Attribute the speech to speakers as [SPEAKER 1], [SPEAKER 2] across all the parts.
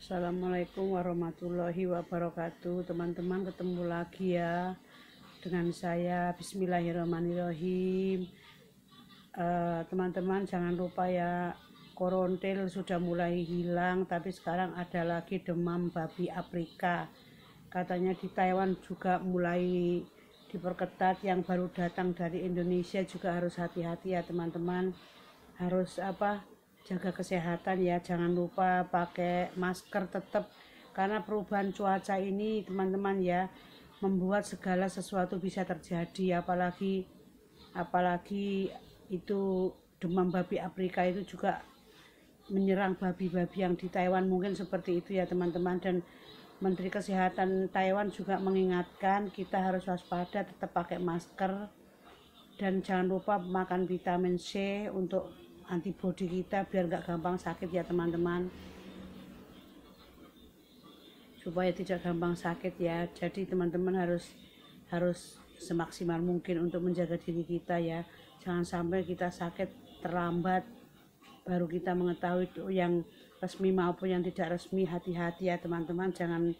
[SPEAKER 1] Assalamualaikum warahmatullahi wabarakatuh teman-teman ketemu lagi ya dengan saya bismillahirrahmanirrahim eh, teman-teman uh, jangan lupa ya korontel sudah mulai hilang tapi sekarang ada lagi demam babi Afrika katanya di Taiwan juga mulai diperketat yang baru datang dari Indonesia juga harus hati-hati ya teman-teman harus apa jaga kesehatan ya jangan lupa pakai masker tetap karena perubahan cuaca ini teman-teman ya membuat segala sesuatu bisa terjadi apalagi apalagi itu demam babi Afrika itu juga menyerang babi-babi yang di Taiwan mungkin seperti itu ya teman-teman dan Menteri Kesehatan Taiwan juga mengingatkan kita harus waspada tetap pakai masker dan jangan lupa makan vitamin C untuk antibodi kita biar nggak gampang sakit ya teman-teman supaya tidak gampang sakit ya jadi teman-teman harus harus semaksimal mungkin untuk menjaga diri kita ya jangan sampai kita sakit terlambat baru kita mengetahui itu yang resmi maupun yang tidak resmi hati-hati ya teman-teman jangan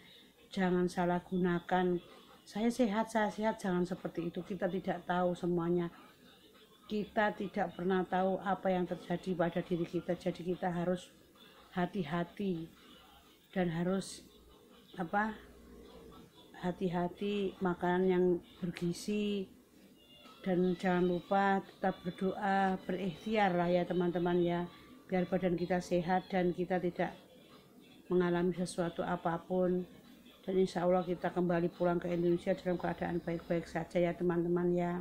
[SPEAKER 1] jangan salah gunakan saya sehat saya sehat jangan seperti itu kita tidak tahu semuanya kita tidak pernah tahu apa yang terjadi pada diri kita jadi kita harus hati-hati dan harus apa hati-hati makanan yang bergizi dan jangan lupa tetap berdoa berikhtiar lah ya teman-teman ya biar badan kita sehat dan kita tidak mengalami sesuatu apapun dan insya Allah kita kembali pulang ke Indonesia dalam keadaan baik-baik saja ya teman-teman ya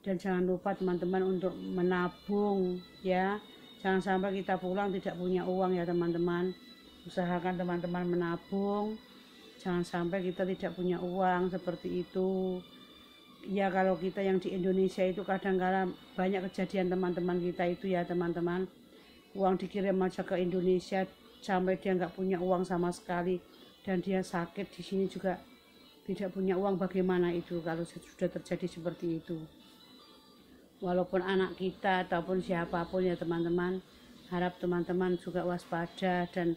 [SPEAKER 1] dan jangan lupa teman-teman untuk menabung ya jangan sampai kita pulang tidak punya uang ya teman-teman usahakan teman-teman menabung jangan sampai kita tidak punya uang seperti itu ya kalau kita yang di Indonesia itu kadang-kadang banyak kejadian teman-teman kita itu ya teman-teman uang dikirim aja ke Indonesia sampai dia nggak punya uang sama sekali dan dia sakit di sini juga tidak punya uang bagaimana itu kalau sudah terjadi seperti itu walaupun anak kita ataupun siapapun ya teman-teman harap teman-teman juga waspada dan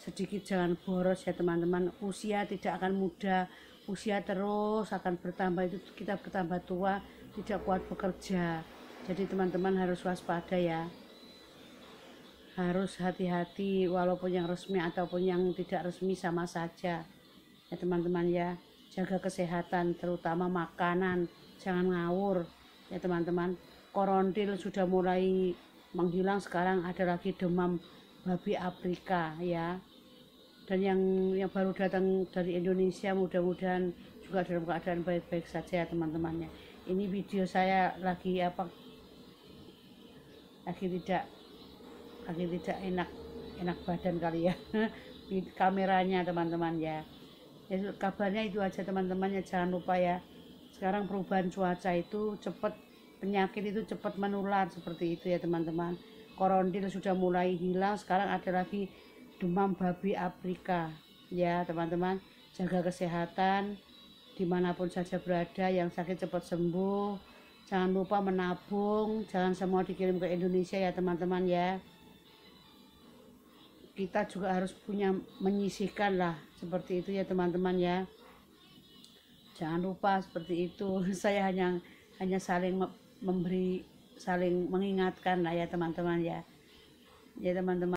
[SPEAKER 1] sedikit jangan boros ya teman-teman usia tidak akan muda usia terus akan bertambah itu kita bertambah tua tidak kuat bekerja jadi teman-teman harus waspada ya harus hati-hati walaupun yang resmi ataupun yang tidak resmi sama saja ya teman-teman ya jaga kesehatan terutama makanan jangan ngawur ya teman-teman korontil sudah mulai menghilang sekarang ada lagi demam babi Afrika ya dan yang yang baru datang dari Indonesia mudah-mudahan juga dalam keadaan baik-baik saja ya teman-temannya ini video saya lagi apa lagi tidak lagi tidak enak enak badan kali ya kameranya teman-teman ya. ya kabarnya itu aja teman temannya jangan lupa ya sekarang perubahan cuaca itu cepat penyakit itu cepat menular seperti itu ya teman-teman korondil sudah mulai hilang sekarang ada lagi demam babi Afrika ya teman-teman jaga kesehatan dimanapun saja berada yang sakit cepat sembuh jangan lupa menabung jangan semua dikirim ke Indonesia ya teman-teman ya kita juga harus punya menyisihkan lah seperti itu ya teman-teman ya jangan lupa seperti itu saya hanya hanya saling memberi saling mengingatkan lah ya teman-teman ya ya teman-teman